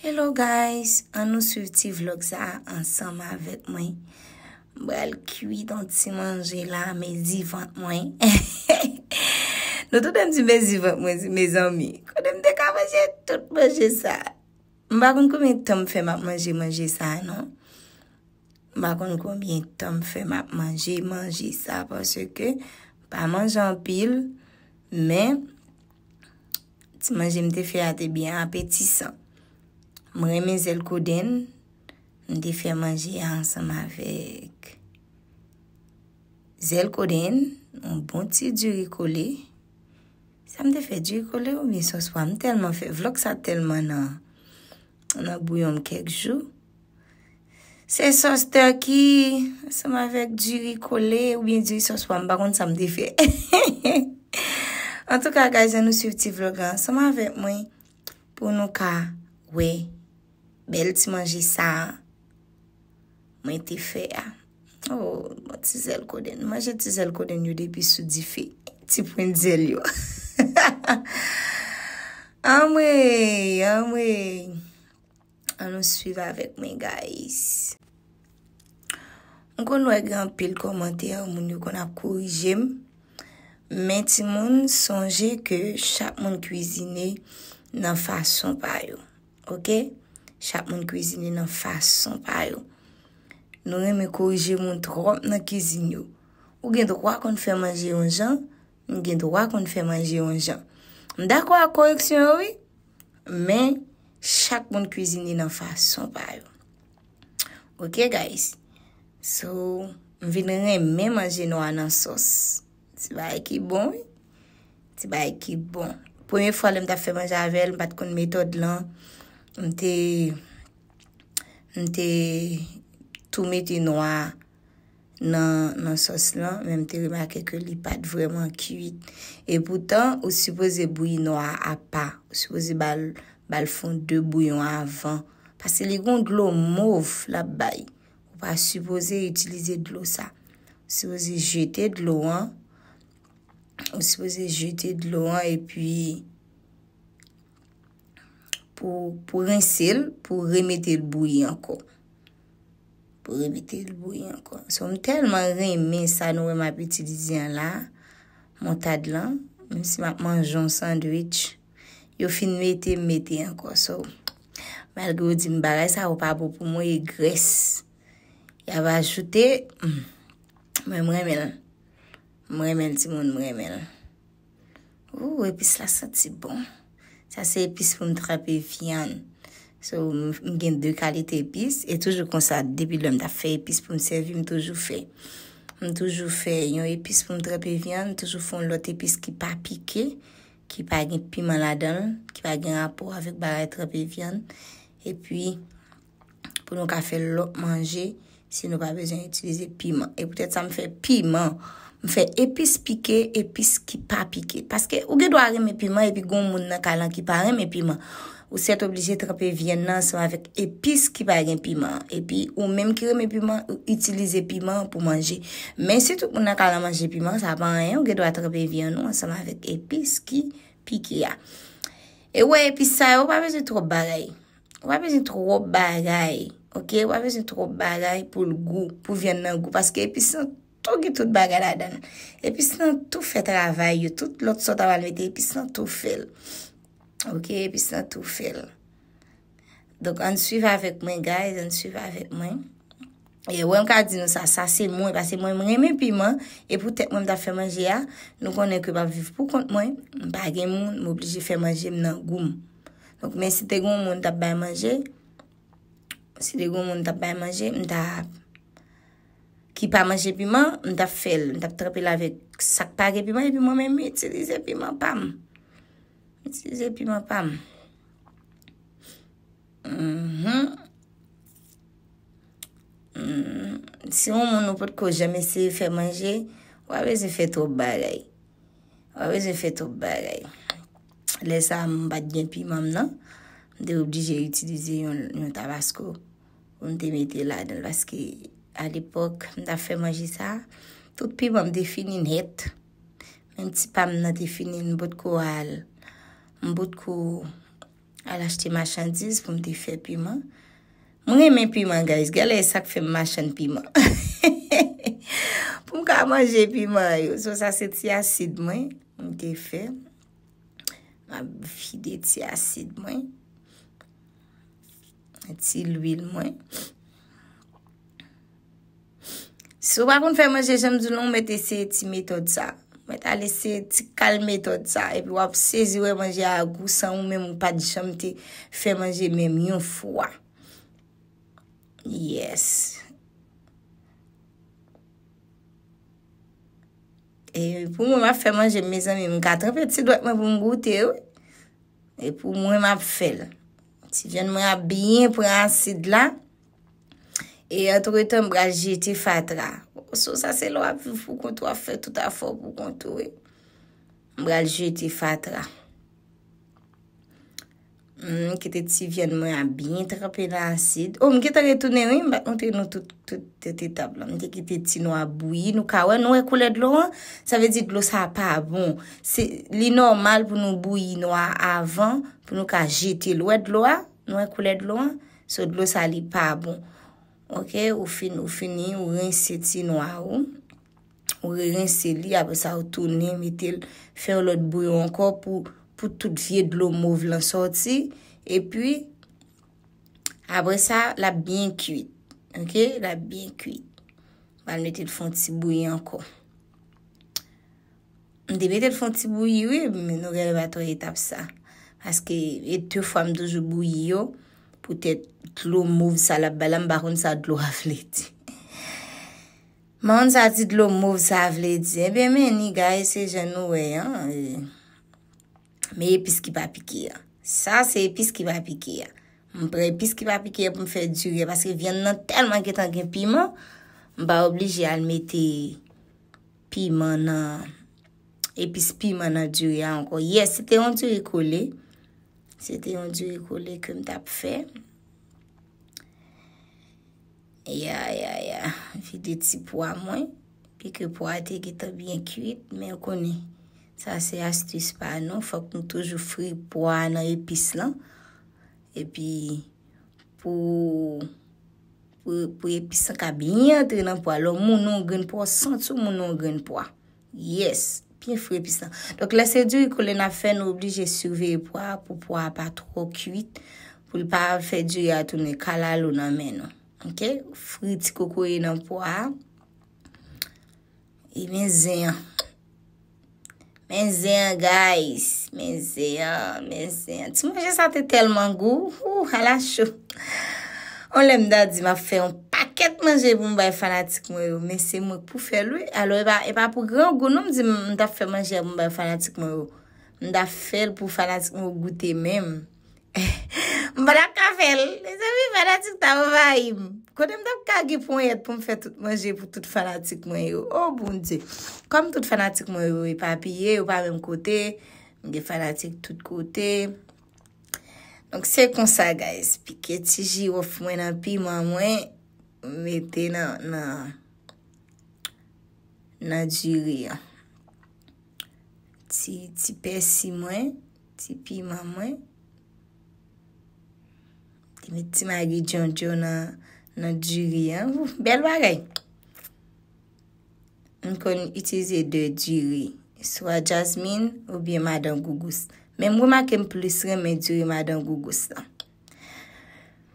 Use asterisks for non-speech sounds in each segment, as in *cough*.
Hello guys, an nou sou ti vlog sa ansanm avet mwen. Bo el kwi don ti manje la me zivant mwen. *laughs* Nou tout an ti me zivant mwen si me zanmi. Kou den te kavajye tout manje sa. Mbakon koumye tom fe map manje manje sa, non? Mbakon koumye tom fe map manje manje sa, pwase ke pa manje an pil, men ti manje mte fe ate byan apetisan. Mwen reme zel koden, mwen di fe manji an seman vek. Zel koden, mwen bon ti diri kole, sa mde fe diri kole, ou mi sos wam telman fe, vlog sa telman nan, nan bouyon kek jou. Se sos ter ki, seman vek diri kole, ou mi diri sos wam, bakon sa mde fe. An *laughs* tou ka gajen nou si ti vlogan, seman vek mwen, pou nou ka wey, Bel ti manje sa an. Mwen ti fe a. Oh, mwen ti zel koden. Mwen jen ti zel koden yon depi sou di fe. Ti pwenn zel yon. *laughs* An mwen, an mwen. An nou suiva avèk mwen guys. Mwen kon lwen gen pil komante a mwen yon kon akoujim. Mwen ti moun sonje ke chak moun kouzine nan fason payo. Ok? Chak moun kwezini nan fasyon payo. Nou men korje moun trom nan kwezini yo. Ou gen do kwa kon fè manje yon jan? Ou gen do kwa kon fè manje yon jan? M da kwa kon yon jan we? Men, chak moun kwezini nan fasyon payo. Ok guys? So, m vile men manje nou anan sos. Ti ba e ki bon we? Ti ba e ki bon. Pou men fwa lem ta fè manje avèl, m pat kon metod lan... m te toume te noua nan sos lan, men m te rimake ke li pad vreman kiwit. E poutan, ou supose bouy noua ap pa, ou supose bal fon de bouy noua avan. Pase li goun glou mouf la bay, ou pa supose itilize glou sa. Ou supose jete glou an, ou supose jete glou an, e pi... pou rinsil, pou remete l bouy anko. Pou remete l bouy anko. Soum telman reme sa nou we map iti dizyen la, montad lan, mwen si ma manjon sandwitch, yo fin meti, meti anko. Sou, malgo di mbara, sa wap apopou bon mwen yi gres. Ya va ajoute, *clears throat* mwen mwemel. Mwen mwemel ti moun mwemel. Ou, epi se la santi bon. Sa se epis pou m drape vyan. So m gen de kalite epis. E toujou konsa depi lom ta fe epis pou m servi m toujou fe. M toujou fe yon epis pou m drape vyan. Toujou fon lot epis ki pa pike. Ki pa gen piman la don. Ki pa gen rapor avik baray drape vyan. E pwi pou nou ka fe lot manje. Si nou pa bejan itilize piman. E pwetet sa m fe piman. Mfe epis pike, epis ki pa pike. Paske ou ge do a reme piman, epi goun moun nan kalan ki pa reme piman. Ou set oblije trape vyen nan, seman vek epis ki pa reme piman. Epi ou menm ki reme piman, ou itilize piman pou manje. Men sit ou moun nan kalan manje piman, sa ban en, ou ge do a trape vyen nan, seman vek epis ki pike ya. Ewe, epis sa, ou wap ezen tro bagay. Ou wap ezen tro bagay. Ou wap ezen tro bagay pou lgu, pou vyen nan gu. Paske epis sa... Ok, tout baga la dan. E pis nan tou fè travay yo. Tout lot sot avalwete, e pis nan tou fèl. Ok, e pis nan tou fèl. Dok, an suyva avèk mwen, guys. An suyva avèk mwen. E wèm kwa di nou sa, sa se mwen. Pa se mwen mwen remè pi mwen. E pou tek mwen mda fè manje ya. Nou konen ke pa viv pou kont mwen. M bagen moun, m oblije fè manje m nan goum. Dok, men si te goun moun mda bay manje. Si te goun moun mda bay manje, mda... Ki pa manje pi man, an da fel. An da trape lavek sakpa ge pi man, e pi man menme, ti li ze pi man pam. Ti li ze pi man pam. Mhm. Mhm. Si yon moun nou pot ko jame se fè manje, wawè ze fè tou bagay. Wawè ze fè tou bagay. Le sa mou bat gen pi man nan, de oubdi je itilize yon tabasko. Un te mette la den baskeye. Al epok, mda fe manji sa, tout pima mdefinin het. Men ti pa mna definin mbot ko al, mbot ko al ashti machandiz pou mdefe pima. Mwen eme pima guys, gale e sak fe machan pima. *laughs* Pou mka manje pima yo, so sa se ti asid mwen, mdefe. Mwa fide ti asid mwen. Ti lwil mwen. Sou pa kon fè manje jèm zounon mè te se eti metod sa. Mè te ale se eti kal metod sa. E pou wap se zi wè manje a gousan ou mè moun pa di chanm te fè manje mèm yon fwa. Yes. E pou mwen wap fè manje mè zan mèm gata. Fè tse dwek mwen pou m goutè wè. E pou mwen wap fè lè. Ti vèn mwen ap biyen pou yon sid la. E an tou rete mbral jeti fatra. Sou sa se lo api pou kontou a fe touta fok pou kontou e. Mbral jeti fatra. Mwen ki te ti vyen mwen a bin, trape nan asid. O mwen ki ta retounen, mwen ki te ti nou a boui. Nou ka wè nou e koule dlo an, sa vezi dlo sa pa bon. Se li normal pou nou boui nou a avan, pou nou ka jeti lou e dlo an, nou e koule dlo an, so dlo sa li pa bon. Ok, ou fin, ou fini, ou ren seti nou a ou. Ou ren seli, apre sa ou toni, metel, fer lot bouyo anko pou, pou tout vye d'lou mouv lan sorti. E pwi, apre sa, la bin kuit. Ok, la bin kuit. Bal net, el fon ti bouyo anko. Debe, el fon ti bouyo we, men nou gen vato et ap sa. Aske, et te fwa mdoujou bouyo yo. Poutet dlo mouv salap bala mba kon sa dlo avle di. Man sa ti dlo mouv salap avle di. Mbe men ni gaye se jen nou we. Me epis ki pa piki ya. Sa se epis ki pa piki ya. Mpre epis ki pa piki ya pou mfe djouye. Paske vyen nan telman ketan gen pima. Mba obliji al meti pima nan... Epis pima nan djouye anko. Yes, se te yon djouye kole... Se te yon di wikole kem tap fe. Ya, ya, ya. Fi de ti pou a mwen. Pi ke pou a te kita byen kuit. Men koni. Sa se astis pa anon. Fak nou toujou fri pou a nan epis lan. E pi pou epis an ka byen tre nan pou a. Lo moun nou gen pou a. San sou moun nou gen pou a. Yes. Yes. Pi fwe pisan. Donk lese diw yi kou le na fen oubli je suve yi po a pou po a pa tro kuit. Pou l pa fe diw yi atouni kalal ou nan men nou. Ok? Fwe ti kou kou yi nan po a. E men zeyan. Men zeyan guys. Men zeyan. Men zeyan. Ti mwen jesate telman gou. Ou hala chou. Ou lem dadi ma fe yon poun. Aket manje pou mwen bay fanatik mwen yo. Mese mwen pou fel wè. Alo e ba pou gen ou goun. Non mwen di mwen da fè manje mwen bay fanatik mwen yo. Mwen da fel pou fanatik mwen yo goutè mèm. Mwen ba la ka fel. Ne zavè fanatik ta mwen bay im. Kone mwen da fè kage pou mwen yet pou mwen fè tout manje pou tout fanatik mwen yo. O bon di. Kom tout fanatik mwen yo. E pa piye. E pa rem kote. Mwen ge fanatik tout kote. Donk se kon sa guys. Pike ti ji wof mwen api mwen mwen. Mwen te nan jiri an. Ti pe si mwen, ti pi man mwen. Ti me ti magi djon djon nan jiri an. Bel ware. Mwen kon itize de jiri. Swa Jasmine ou biye Madame Gougousse. Men mwen ma kem plisre men jiri Madame Gougousse an.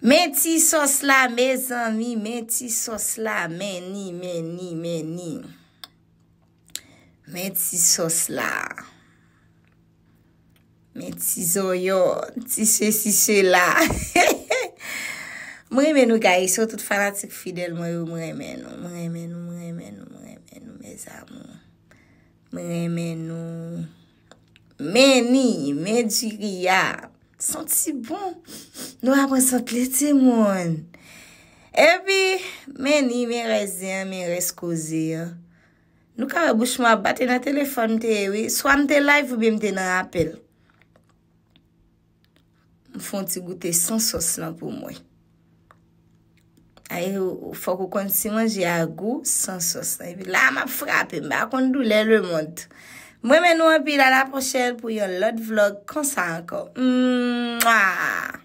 Men ti sos la, men zanvi, men ti sos la, meni, meni, meni. Men ti sos la. Men ti zoyo, ti se si se la. *laughs* Mremen ou gay, sotout falatik fidel mwen ou mremen ou, mremen ou, mremen ou, mremen ou, mremen ou, men zanvi. Mremen ou. Meni, men jiria. Sont si bon. Mwen apresante lete mwen. Epi, meni, men rezyan, men reskozyan. Nou ka mwen bouchman bate na telefon mwen te ewe. Swa mwen te live ou bè mwen te nan apel. Mwen fonte gouten san sos nan pou mwen. Ayo, fok ou konti si e mwen je a gout san sos nan. Epi, la mwen frapen. Mwen akonde doule lè lè mwen. Mwen mè nou api la la pochel pou yon lot vlog konsa anko. Mwen mwen mwen.